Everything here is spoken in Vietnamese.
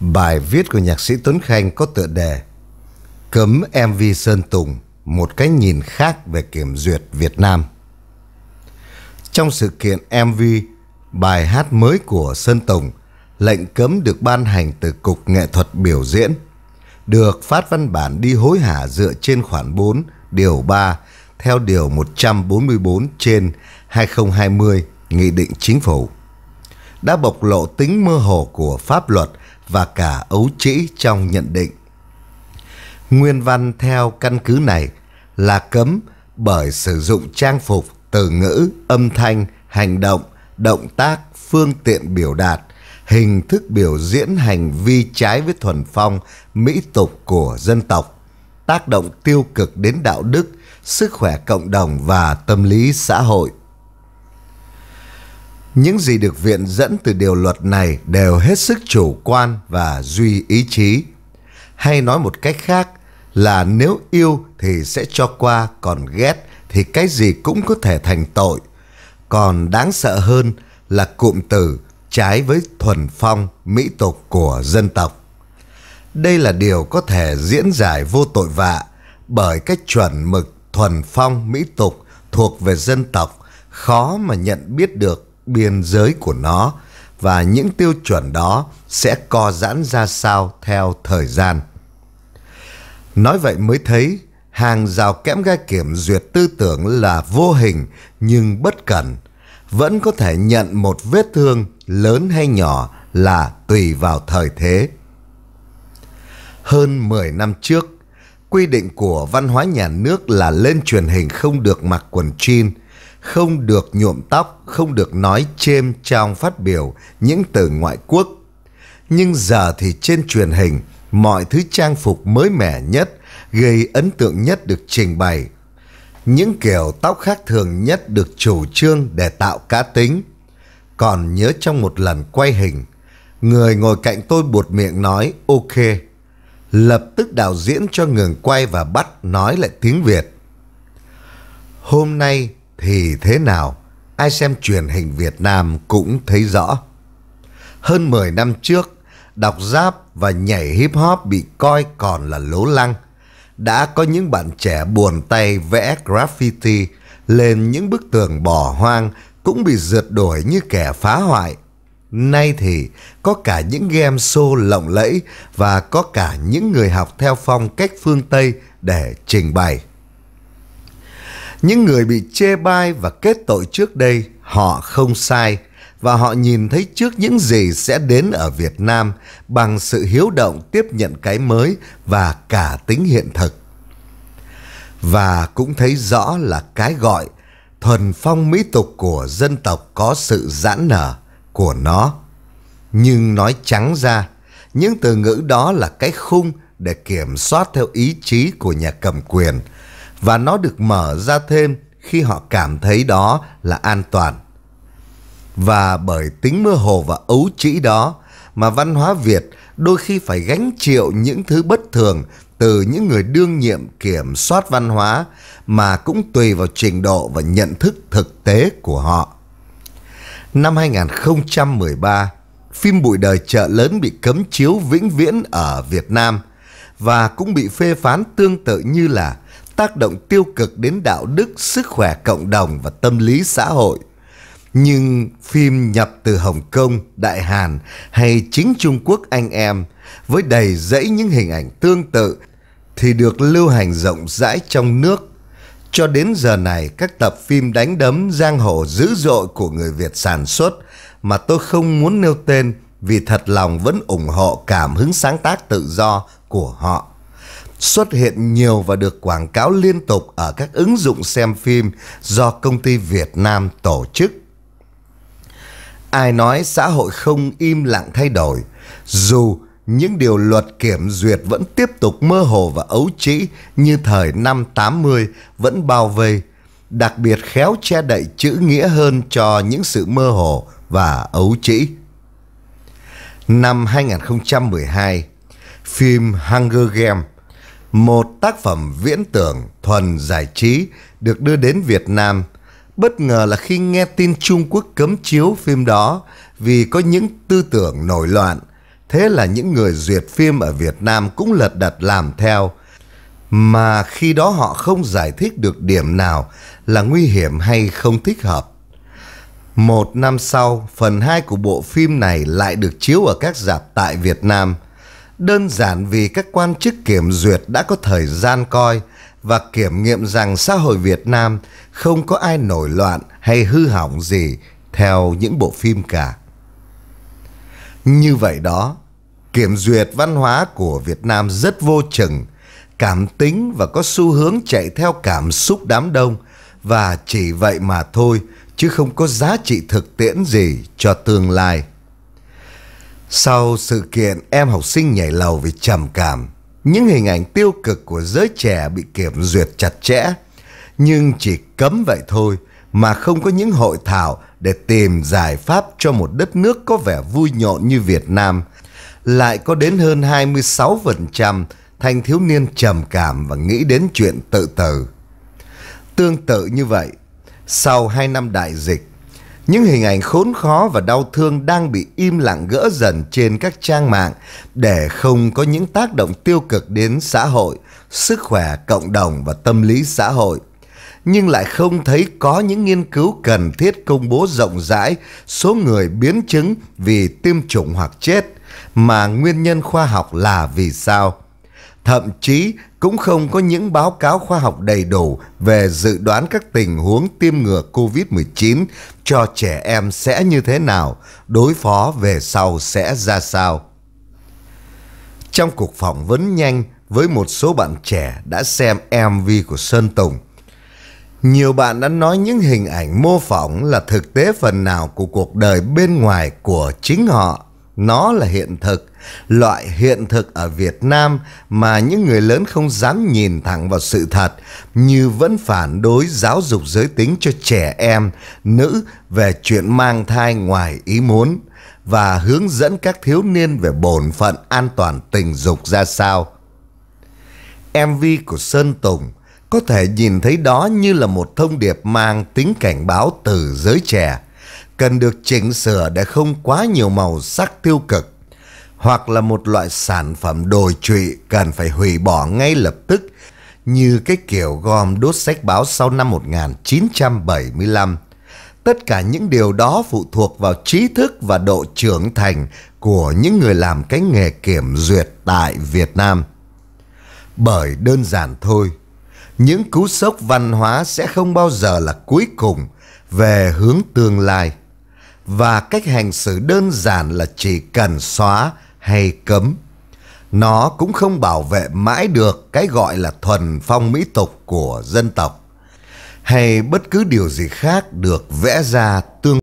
Bài viết của nhạc sĩ Tuấn Khanh có tựa đề Cấm MV Sơn Tùng, một cái nhìn khác về kiểm duyệt Việt Nam. Trong sự kiện MV, bài hát mới của Sơn Tùng, lệnh cấm được ban hành từ Cục Nghệ thuật Biểu diễn, được phát văn bản đi hối hả dựa trên khoản 4, điều 3, theo điều 144 trên 2020 Nghị định Chính phủ. Đã bộc lộ tính mơ hồ của pháp luật và cả ấu trĩ trong nhận định. Nguyên văn theo căn cứ này là cấm bởi sử dụng trang phục, từ ngữ, âm thanh, hành động, động tác, phương tiện biểu đạt, hình thức biểu diễn hành vi trái với thuần phong, mỹ tục của dân tộc, tác động tiêu cực đến đạo đức, sức khỏe cộng đồng và tâm lý xã hội. Những gì được viện dẫn từ điều luật này đều hết sức chủ quan và duy ý chí. Hay nói một cách khác là nếu yêu thì sẽ cho qua, còn ghét thì cái gì cũng có thể thành tội. Còn đáng sợ hơn là cụm từ trái với thuần phong mỹ tục của dân tộc. Đây là điều có thể diễn giải vô tội vạ bởi cái chuẩn mực thuần phong mỹ tục thuộc về dân tộc khó mà nhận biết được biên giới của nó và những tiêu chuẩn đó sẽ co giãn ra sao theo thời gian. Nói vậy mới thấy hàng rào kẽm gai kiểm duyệt tư tưởng là vô hình nhưng bất cần vẫn có thể nhận một vết thương lớn hay nhỏ là tùy vào thời thế. Hơn 10 năm trước, quy định của văn hóa nhà nước là lên truyền hình không được mặc quần jean – không được nhuộm tóc, không được nói chêm trong phát biểu những từ ngoại quốc. Nhưng giờ thì trên truyền hình, mọi thứ trang phục mới mẻ nhất, gây ấn tượng nhất được trình bày. Những kiểu tóc khác thường nhất được chủ trương để tạo cá tính. Còn nhớ trong một lần quay hình, người ngồi cạnh tôi buột miệng nói ok. Lập tức đạo diễn cho ngừng quay và bắt nói lại tiếng Việt. Hôm nay thì thế nào, ai xem truyền hình Việt Nam cũng thấy rõ. Hơn 10 năm trước, đọc giáp và nhảy hip hop bị coi còn là lố lăng. Đã có những bạn trẻ buồn tay vẽ graffiti lên những bức tường bỏ hoang cũng bị rượt đuổi như kẻ phá hoại. Nay thì có cả những game show lộng lẫy và có cả những người học theo phong cách phương Tây để trình bày. Những người bị chê bai và kết tội trước đây, họ không sai và họ nhìn thấy trước những gì sẽ đến ở Việt Nam bằng sự hiếu động tiếp nhận cái mới và cả tính hiện thực. Và cũng thấy rõ là cái gọi thuần phong mỹ tục của dân tộc có sự giãn nở của nó. Nhưng nói trắng ra, những từ ngữ đó là cái khung để kiểm soát theo ý chí của nhà cầm quyền – và nó được mở ra thêm khi họ cảm thấy đó là an toàn. Và bởi tính mơ hồ và ấu trĩ đó mà văn hóa Việt đôi khi phải gánh chịu những thứ bất thường từ những người đương nhiệm kiểm soát văn hóa mà cũng tùy vào trình độ và nhận thức thực tế của họ. Năm 2013, phim Bụi đời chợ lớn bị cấm chiếu vĩnh viễn ở Việt Nam và cũng bị phê phán tương tự như là tác động tiêu cực đến đạo đức, sức khỏe cộng đồng và tâm lý xã hội. Nhưng phim nhập từ Hồng Kông, Đại Hàn hay chính Trung Quốc anh em với đầy dẫy những hình ảnh tương tự thì được lưu hành rộng rãi trong nước. Cho đến giờ này các tập phim đánh đấm giang hồ dữ dội của người Việt sản xuất mà tôi không muốn nêu tên vì thật lòng vẫn ủng hộ cảm hứng sáng tác tự do của họ xuất hiện nhiều và được quảng cáo liên tục ở các ứng dụng xem phim do công ty Việt Nam tổ chức. Ai nói xã hội không im lặng thay đổi, dù những điều luật kiểm duyệt vẫn tiếp tục mơ hồ và ấu trĩ như thời năm 80 vẫn bao vây, đặc biệt khéo che đậy chữ nghĩa hơn cho những sự mơ hồ và ấu trĩ. Năm 2012, phim Hunger Games một tác phẩm viễn tưởng thuần giải trí được đưa đến Việt Nam. Bất ngờ là khi nghe tin Trung Quốc cấm chiếu phim đó vì có những tư tưởng nổi loạn. Thế là những người duyệt phim ở Việt Nam cũng lật đặt làm theo. Mà khi đó họ không giải thích được điểm nào là nguy hiểm hay không thích hợp. Một năm sau, phần 2 của bộ phim này lại được chiếu ở các rạp tại Việt Nam – đơn giản vì các quan chức kiểm duyệt đã có thời gian coi và kiểm nghiệm rằng xã hội Việt Nam không có ai nổi loạn hay hư hỏng gì theo những bộ phim cả. Như vậy đó, kiểm duyệt văn hóa của Việt Nam rất vô chừng, cảm tính và có xu hướng chạy theo cảm xúc đám đông và chỉ vậy mà thôi chứ không có giá trị thực tiễn gì cho tương lai. Sau sự kiện em học sinh nhảy lầu vì trầm cảm, những hình ảnh tiêu cực của giới trẻ bị kiểm duyệt chặt chẽ, nhưng chỉ cấm vậy thôi mà không có những hội thảo để tìm giải pháp cho một đất nước có vẻ vui nhộn như Việt Nam. Lại có đến hơn 26% thanh thiếu niên trầm cảm và nghĩ đến chuyện tự tử. Tương tự như vậy, sau 2 năm đại dịch, những hình ảnh khốn khó và đau thương đang bị im lặng gỡ dần trên các trang mạng để không có những tác động tiêu cực đến xã hội, sức khỏe cộng đồng và tâm lý xã hội. Nhưng lại không thấy có những nghiên cứu cần thiết công bố rộng rãi số người biến chứng vì tiêm chủng hoặc chết mà nguyên nhân khoa học là vì sao. Thậm chí cũng không có những báo cáo khoa học đầy đủ về dự đoán các tình huống tiêm ngừa COVID-19 cho trẻ em sẽ như thế nào, đối phó về sau sẽ ra sao. Trong cuộc phỏng vấn nhanh với một số bạn trẻ đã xem MV của Sơn Tùng, nhiều bạn đã nói những hình ảnh mô phỏng là thực tế phần nào của cuộc đời bên ngoài của chính họ nó là hiện thực, loại hiện thực ở Việt Nam mà những người lớn không dám nhìn thẳng vào sự thật như vẫn phản đối giáo dục giới tính cho trẻ em, nữ về chuyện mang thai ngoài ý muốn và hướng dẫn các thiếu niên về bổn phận an toàn tình dục ra sao. MV của Sơn Tùng có thể nhìn thấy đó như là một thông điệp mang tính cảnh báo từ giới trẻ cần được chỉnh sửa để không quá nhiều màu sắc tiêu cực hoặc là một loại sản phẩm đồi trụy cần phải hủy bỏ ngay lập tức như cái kiểu gom đốt sách báo sau năm 1975. Tất cả những điều đó phụ thuộc vào trí thức và độ trưởng thành của những người làm cái nghề kiểm duyệt tại Việt Nam. Bởi đơn giản thôi, những cú sốc văn hóa sẽ không bao giờ là cuối cùng về hướng tương lai và cách hành xử đơn giản là chỉ cần xóa hay cấm. Nó cũng không bảo vệ mãi được cái gọi là thuần phong mỹ tục của dân tộc hay bất cứ điều gì khác được vẽ ra tương